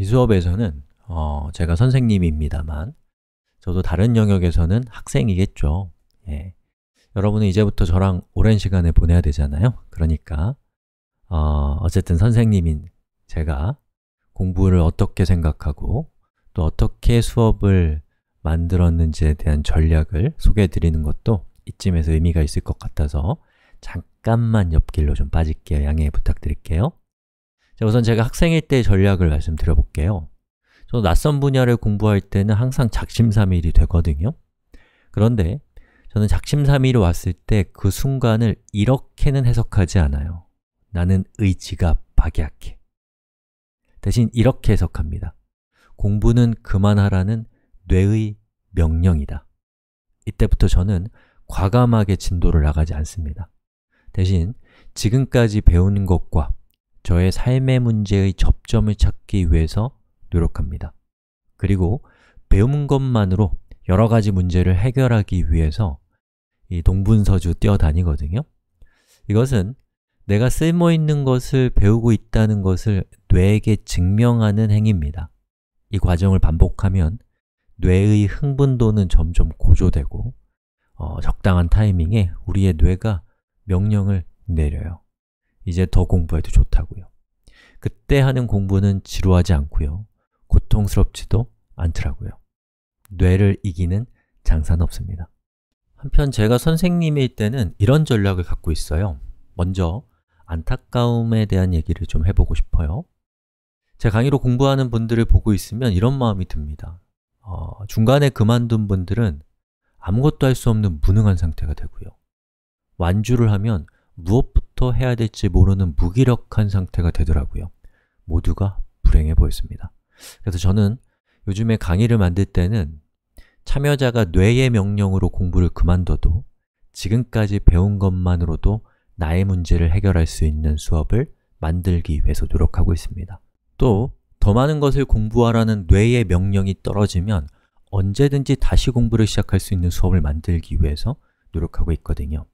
이 수업에서는 어, 제가 선생님입니다만 저도 다른 영역에서는 학생이겠죠 예. 여러분은 이제부터 저랑 오랜 시간을 보내야 되잖아요 그러니까 어, 어쨌든 선생님인 제가 공부를 어떻게 생각하고 또 어떻게 수업을 만들었는지에 대한 전략을 소개해 드리는 것도 이쯤에서 의미가 있을 것 같아서 잠깐만 옆길로 좀 빠질게요 양해 부탁드릴게요 자, 우선 제가 학생일 때 전략을 말씀드려 볼게요. 저 낯선 분야를 공부할 때는 항상 작심삼일이 되거든요. 그런데 저는 작심삼일이 왔을 때 그 순간을 이렇게는 해석하지 않아요. 나는 의지가 박약해. 대신 이렇게 해석합니다. 공부는 그만하라는 뇌의 명령이다. 이때부터 저는 과감하게 진도를 나가지 않습니다. 대신 지금까지 배운 것과 저의 삶의 문제의 접점을 찾기 위해서 노력합니다. 그리고 배운 것만으로 여러 가지 문제를 해결하기 위해서 이 동분서주 뛰어다니거든요. 이것은 내가 쓸모있는 것을 배우고 있다는 것을 뇌에게 증명하는 행위입니다. 이 과정을 반복하면 뇌의 흥분도는 점점 고조되고 어, 적당한 타이밍에 우리의 뇌가 명령을 내려요. 이제 더 공부해도 좋다고요. 그때 하는 공부는 지루하지 않고요. 고통스럽지도 않더라고요. 뇌를 이기는 장사는 없습니다. 한편 제가 선생님일 때는 이런 전략을 갖고 있어요. 먼저 안타까움에 대한 얘기를 좀 해보고 싶어요. 제 강의로 공부하는 분들을 보고 있으면 이런 마음이 듭니다. 어, 중간에 그만둔 분들은 아무것도 할 수 없는 무능한 상태가 되고요. 완주를 하면 무엇부터 해야 될지 모르는 무기력한 상태가 되더라고요 모두가 불행해 보였습니다 그래서 저는 요즘에 강의를 만들 때는 참여자가 뇌의 명령으로 공부를 그만둬도 지금까지 배운 것만으로도 나의 문제를 해결할 수 있는 수업을 만들기 위해서 노력하고 있습니다 또 더 많은 것을 공부하라는 뇌의 명령이 떨어지면 언제든지 다시 공부를 시작할 수 있는 수업을 만들기 위해서 노력하고 있거든요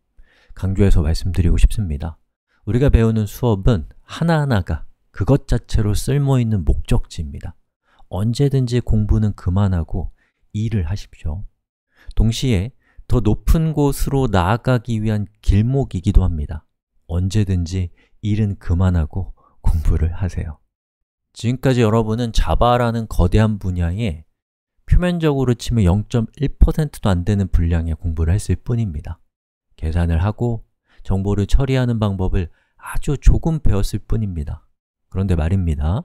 강조해서 말씀드리고 싶습니다. 우리가 배우는 수업은 하나하나가 그것 자체로 쓸모있는 목적지입니다. 언제든지 공부는 그만하고 일을 하십시오. 동시에 더 높은 곳으로 나아가기 위한 길목이기도 합니다. 언제든지 일은 그만하고 공부를 하세요. 지금까지 여러분은 자바라는 거대한 분야에 표면적으로 치면 0.1%도 안 되는 분량의 공부를 했을 뿐입니다. 계산을 하고 정보를 처리하는 방법을 아주 조금 배웠을 뿐입니다 그런데 말입니다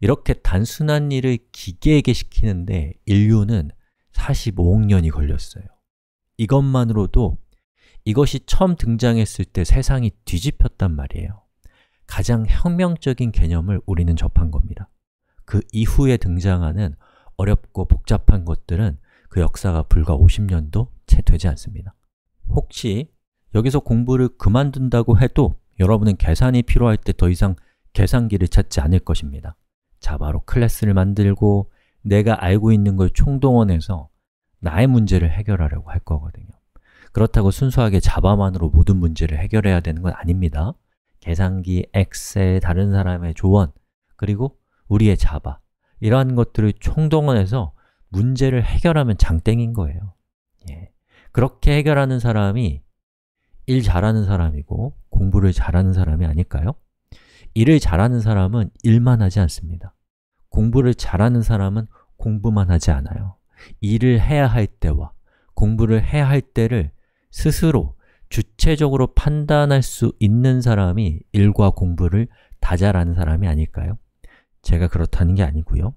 이렇게 단순한 일을 기계에게 시키는데 인류는 45억 년이 걸렸어요 이것만으로도 이것이 처음 등장했을 때 세상이 뒤집혔단 말이에요 가장 혁명적인 개념을 우리는 접한 겁니다 그 이후에 등장하는 어렵고 복잡한 것들은 그 역사가 불과 50년도 채 되지 않습니다 혹시 여기서 공부를 그만둔다고 해도 여러분은 계산이 필요할 때 더 이상 계산기를 찾지 않을 것입니다. 자바로 클래스를 만들고 내가 알고 있는 걸 총동원해서 나의 문제를 해결하려고 할 거거든요. 그렇다고 순수하게 자바만으로 모든 문제를 해결해야 되는 건 아닙니다. 계산기, 엑셀, 다른 사람의 조언, 그리고 우리의 자바 이러한 것들을 총동원해서 문제를 해결하면 장땡인 거예요. 예. 그렇게 해결하는 사람이 일 잘하는 사람이고 공부를 잘하는 사람이 아닐까요? 일을 잘하는 사람은 일만 하지 않습니다. 공부를 잘하는 사람은 공부만 하지 않아요. 일을 해야 할 때와 공부를 해야 할 때를 스스로 주체적으로 판단할 수 있는 사람이 일과 공부를 다 잘하는 사람이 아닐까요? 제가 그렇다는 게 아니고요.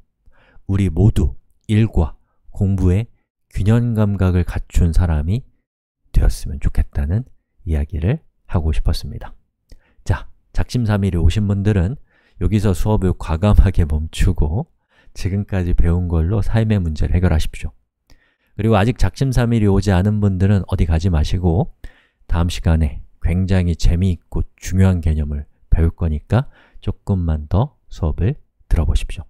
우리 모두 일과 공부의 균형 감각을 갖춘 사람이 되었으면 좋겠다는 이야기를 하고 싶었습니다. 자, 작심삼일에 오신 분들은 여기서 수업을 과감하게 멈추고 지금까지 배운 걸로 삶의 문제를 해결하십시오. 그리고 아직 작심삼일이 오지 않은 분들은 어디 가지 마시고 다음 시간에 굉장히 재미있고 중요한 개념을 배울 거니까 조금만 더 수업을 들어보십시오.